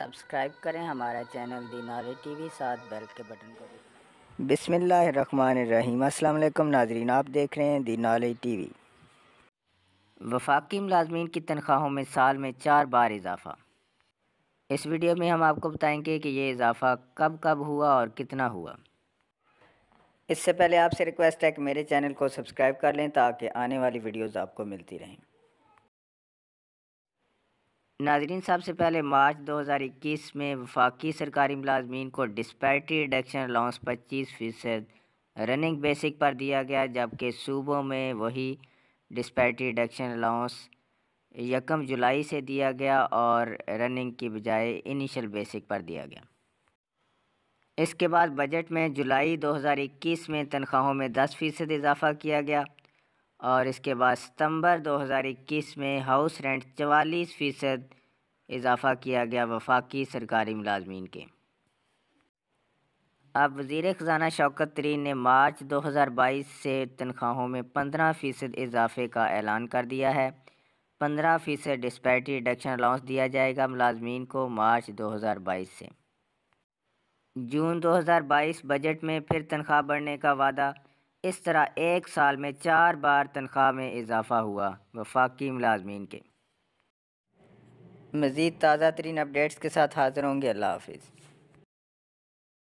subscribe करें हमारा channel the knowledge TV साथ बेल के बटन को बिसमीम अल्लाम नाजरीन आप देख रहे हैं दी नॉलेज टीवी वफाकी मुलाजमीन की तनख्वाहों में साल में चार बार इजाफ़ा इस वीडियो में हम आपको बताएंगे कि ये इजाफ़ा कब कब हुआ और कितना हुआ इससे पहले आपसे रिक्वेस्ट है कि मेरे चैनल को सब्सक्राइब कर लें ताकि आने वाली वीडियोस आपको मिलती रहें नाजरीन सबसे पहले मार्च 2021 में वफाकी सरकारी मुलाजमीन को डिस्पैटी रिडक्शन अलाउंस पच्चीस फ़ीसद रनिंग बेसिक पर दिया गया जबकि सूबों में वही डिस्पैटी रिडक्शन अलाउंस यकम जुलाई से दिया गया और रनिंग की बजाय इनिशियल बेसिक पर दिया गया इसके बाद बजट में जुलाई 2021 में तनख्वाहों में 10 फ़ीसद इजाफ़ा किया गया और इसके बाद सितंबर 2021 में हाउस रेंट चवालीस फ़ीसद इजाफ़ा किया गया वफाकी सरकारी मुलाजमीन के अब वज़ी ख़जाना शौकत तरीन ने मार्च 2022 से तनख्वाहों में 15 फ़ीसद इजाफे का ऐलान कर दिया है 15 फ़ीसद डिस्पैटी रिडक्शन अलाउंस दिया जाएगा मुलाजमीन को मार्च 2022 से जून 2022 बजट में फिर तनख्वाह बढ़ने का वादा इस तरह एक साल में चार बार तनख्वाह में इजाफ़ा हुआ वफाकी मुलाजमीन के मज़ीद ताज़ा तरीन अपडेट्स के साथ हाज़िर होंगे अल्लाह हाफिज़